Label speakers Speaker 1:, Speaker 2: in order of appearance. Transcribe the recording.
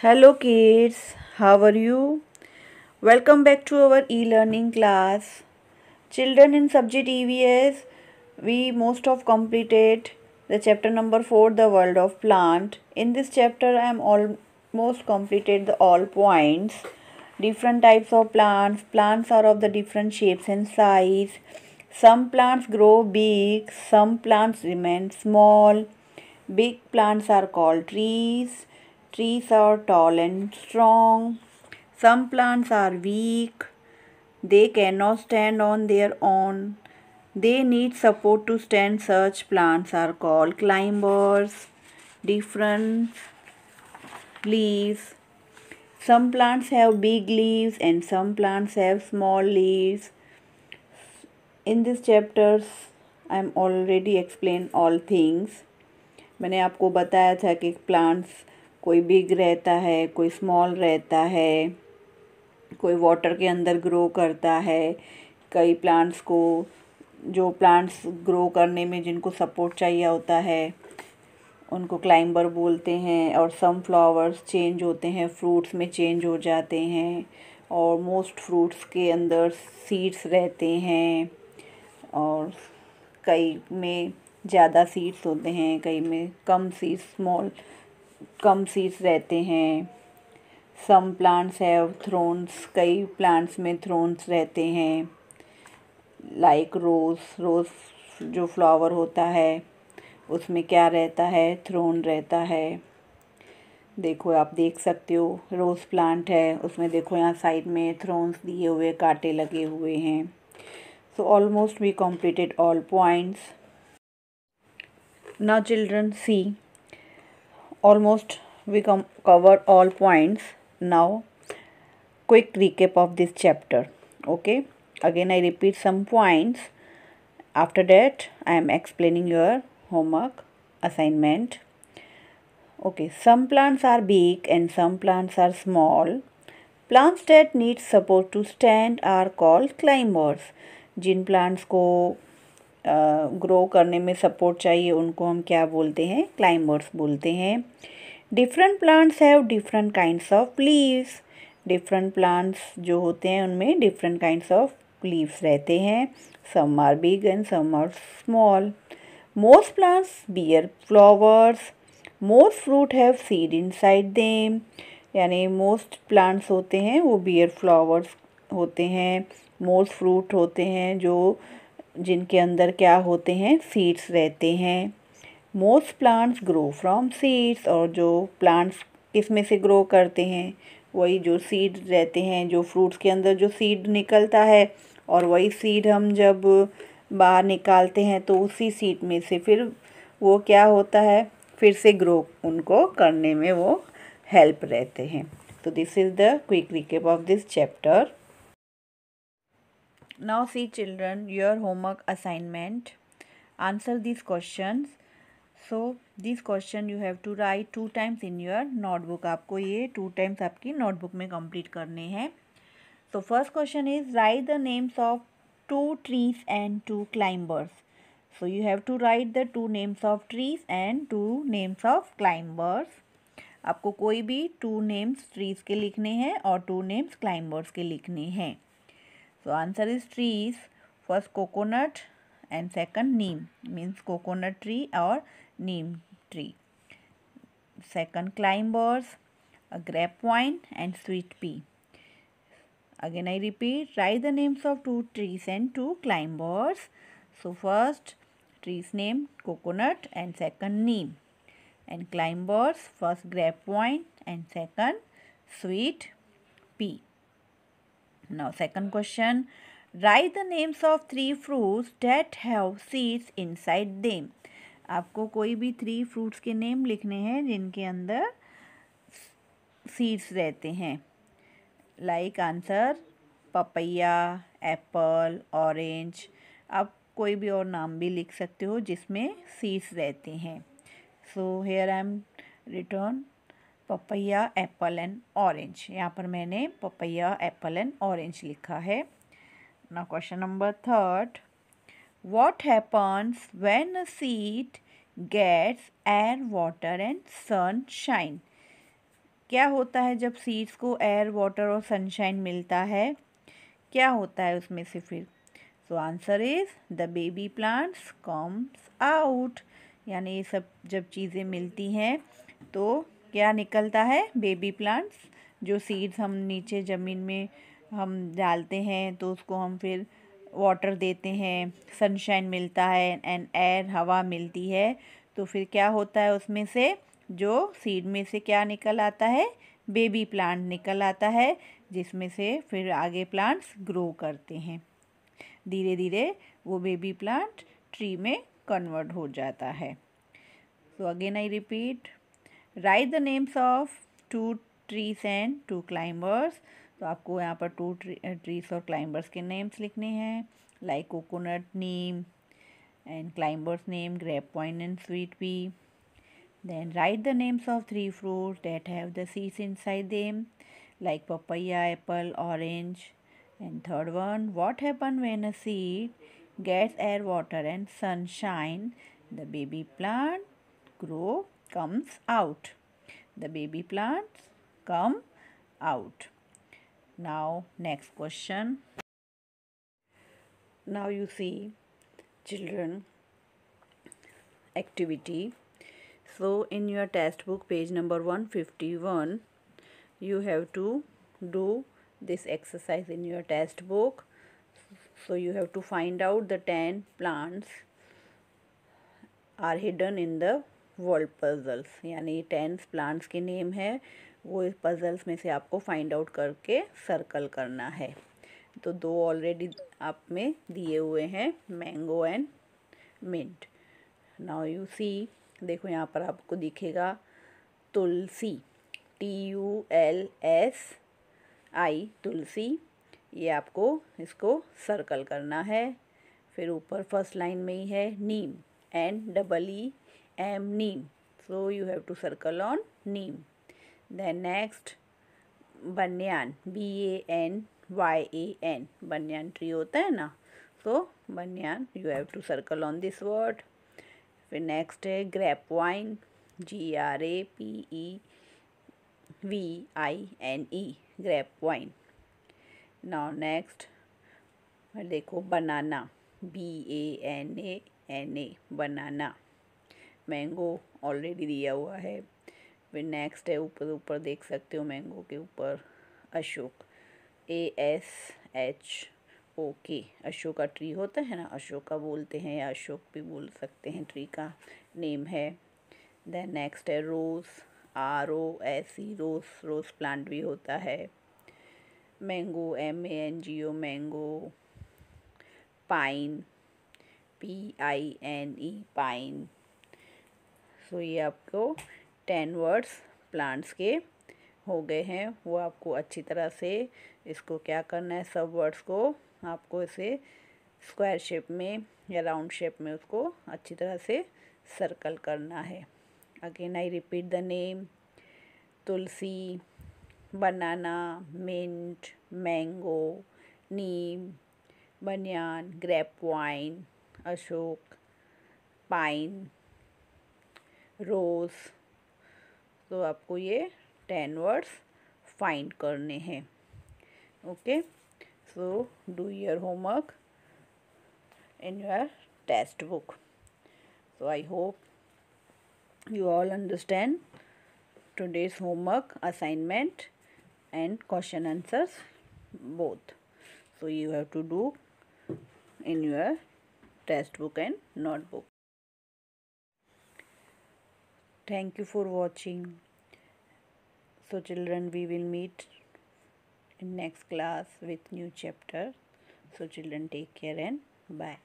Speaker 1: hello kids how are you welcome back to our e-learning class children in subject evs we most of completed the chapter number 4 the world of plant in this chapter i am almost completed the all points different types of plants plants are of the different shapes and size some plants grow big some plants remain small big plants are called trees Trees are tall and strong. Some plants are weak. They cannot stand on their own. They need support to stand. Such plants are called climbers. Different leaves. Some plants have big leaves and some plants have small leaves. In this chapters, I am already explained all things. मैंने आपको बताया था कि plants कोई big रहता है कोई small रहता है कोई वाटर के अंदर ग्रो करता है कई प्लांट्स को जो प्लांट्स ग्रो करने में जिनको सपोर्ट चाहिए होता है उनको क्लाइंबर बोलते हैं और सम फ्लावर्स चेंज होते हैं फ्रूट्स में चेंज हो जाते हैं और मोस्ट फ्रूट्स के अंदर सीड्स रहते हैं और कई में ज़्यादा सीड्स होते हैं कई में कम सीड्स स्मॉल कम सीड्स रहते हैं सम प्लांट्स हैव थ्रोन्स कई प्लांट्स में थ्रोन्स रहते हैं लाइक रोज़ रोज़ जो फ्लावर होता है उसमें क्या रहता है थ्रोन रहता है देखो आप देख सकते हो रोज़ प्लांट है उसमें देखो यहाँ साइड में थ्रोन्स दिए हुए कांटे लगे हुए हैं so almost we completed all points ना children see almost we come covered all points now quick recap of this chapter okay again i repeat some points after that i am explaining your homework assignment okay some plants are big and some plants are small plants that need support to stand are called climbers Jin plants go. Grow करने में support चाहिए उनको हम क्या बोलते हैं climbers बोलते हैं different plants have different kinds of leaves different plants जो होते हैं उनमें डिफरेंट काइंड्स ऑफ लीव्स रहते हैं some are big and some are small most plants bear flowers most fruit have seed inside them यानी most plants होते हैं वो बियर फ्लावर्स होते हैं मोस्ट फ्रूट होते हैं जो जिनके अंदर क्या होते हैं सीड्स रहते हैं most plants grow from seeds और जो प्लांट्स किस में से ग्रो करते हैं वही जो सीड रहते हैं जो फ्रूट्स के अंदर जो सीड निकलता है और वही सीड हम जब बाहर निकालते हैं तो उसी सीड में से फिर वो क्या होता है फिर से ग्रो उनको करने में वो हेल्प रहते हैं तो this is the quick recap of this chapter now see children your homework assignment answer this question so this question you have to write two times in your notebook आपको ये two times आपकी notebook में complete करने हैं so first question is write the names of two trees and two climbers so you have to write the two names of trees and two names of climbers आपको कोई भी two names trees के लिखने हैं और two names climbers के लिखने हैं So answer is trees. First coconut and second neem means coconut tree or neem tree. Second climbers, a grape and sweet pea. Again I repeat, write the names of two trees and two climbers. So first trees name coconut and second neem and climbers first grape and second sweet pea. Now second question. Write the names of three fruits that have seeds inside them. आपको कोई भी three fruits के name लिखने हैं जिनके अंदर seeds रहते हैं like answer papaya apple orange आप कोई भी और नाम भी लिख सकते हो जिसमें सीड्स रहते हैं so here I am written papaya apple and orange यहाँ पर मैंने पपैया एप्पल एंड ऑरेंज लिखा है ना question number third happens when a seed seed air water and sunshine क्या होता है जब सीड्स को एयर वाटर और सनशाइन मिलता है क्या होता है उसमें से फिर so answer is the baby plants comes out यानी ये सब जब चीज़ें मिलती हैं तो क्या निकलता है बेबी प्लांट्स जो सीड्स हम नीचे ज़मीन में हम डालते हैं तो उसको हम फिर वाटर देते हैं सनशाइन मिलता है एंड एयर हवा मिलती है तो फिर क्या होता है उसमें से जो सीड में से क्या निकल आता है बेबी प्लांट निकल आता है जिसमें से फिर आगे प्लांट्स ग्रो करते हैं धीरे धीरे वो बेबी प्लांट ट्री में कन्वर्ट हो जाता है so again I repeat write the names of two trees and two climbers तो आपको यहाँ पर टू ट्रीज uh, और क्लाइंबर्स के नेम्स लिखने हैं like coconut neem and climbers name grape vine and sweet pea then write the names of three fruits that have the seeds inside them like papaya apple orange and third one what happens when a seed gets air water and sunshine the baby plant grow comes out. The baby plants come out. Now next question. Now you see children activity. So in your test book page number 151 you have to do this exercise in your test book. So you have to find out the 10 plants are hidden in the world puzzles यानी tens plants के name है वो इस puzzles में से आपको find out करके circle करना है तो दो ऑलरेडी आप में दिए हुए हैं mango and mint now you see देखो यहाँ पर आपको दिखेगा tulsi T U L S I tulsi ये आपको इसको सर्कल करना है फिर ऊपर फर्स्ट लाइन में ही है neem N double E m neem so you have to circle on neem then next banyan b a n y a n banyan tree होता है ना so banyan you have to circle on this word फिर next है grape wine g r a p e v i n e grape wine now next देखो banana b a n a n a banana mango already दिया हुआ है फिर next है ऊपर ऊपर देख सकते हो मैंगो के ऊपर अशोक ए एस एच के अशोक का ट्री होता है ना अशोक का बोलते हैं या अशोक भी बोल सकते हैं ट्री का नेम है देन नेक्स्ट है rose R O S E rose rose plant भी होता है mango M A N G O mango pine P I N E pine सो ये आपको टेन वर्ड्स प्लांट्स के हो गए हैं वो आपको अच्छी तरह से इसको क्या करना है सब वर्ड्स को आपको इसे स्क्वायर शेप में या राउंड शेप में उसको अच्छी तरह से सर्कल करना है again I repeat the name tulsi banana mint mango neem banyan grape vine Ashok pine rose तो आपको ये टेन वर्ड्स फाइंड करने हैं okay so do your homework in your textbook so I hope you all understand today's homework assignment and question answers both so you have to do in your textbook and notebook Thank you for watching. So children, we will meet in next class with new chapter. So children, take care and bye.